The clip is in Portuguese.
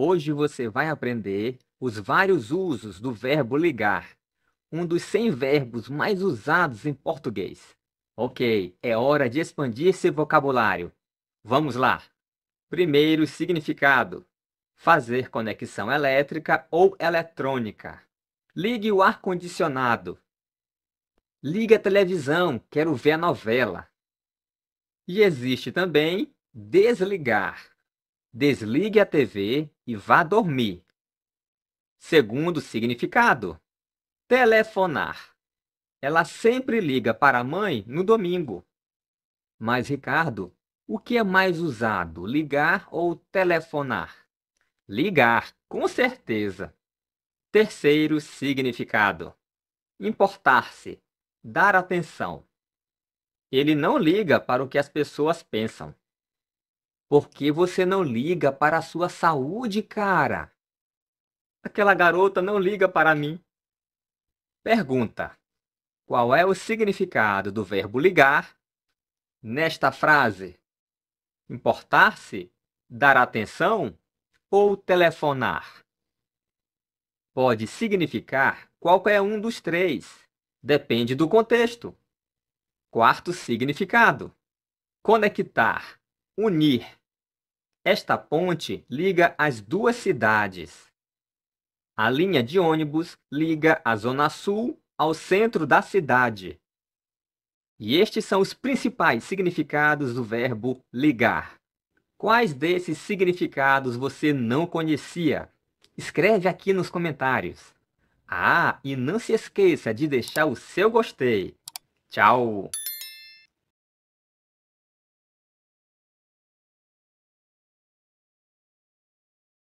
Hoje você vai aprender os vários usos do verbo ligar, um dos 100 verbos mais usados em português. Ok, é hora de expandir seu vocabulário. Vamos lá! Primeiro significado: fazer conexão elétrica ou eletrônica. Ligue o ar-condicionado. Ligue a televisão, quero ver a novela. E existe também desligar Desligue a TV e vá dormir. Segundo significado: telefonar. Ela sempre liga para a mãe no domingo. Mas, Ricardo, o que é mais usado, ligar ou telefonar? Ligar, com certeza. Terceiro significado: importar-se, dar atenção. Ele não liga para o que as pessoas pensam. Porque você não liga para a sua saúde, cara. Aquela garota não liga para mim. Pergunta: Qual é o significado do verbo ligar nesta frase? Importar-se, dar atenção ou telefonar? Pode significar qualquer um dos três, depende do contexto. Quarto significado: conectar, unir, esta ponte liga as duas cidades. A linha de ônibus liga a Zona Sul ao centro da cidade. E estes são os principais significados do verbo ligar. Quais desses significados você não conhecia? Escreve aqui nos comentários. Ah, e não se esqueça de deixar o seu gostei. Tchau!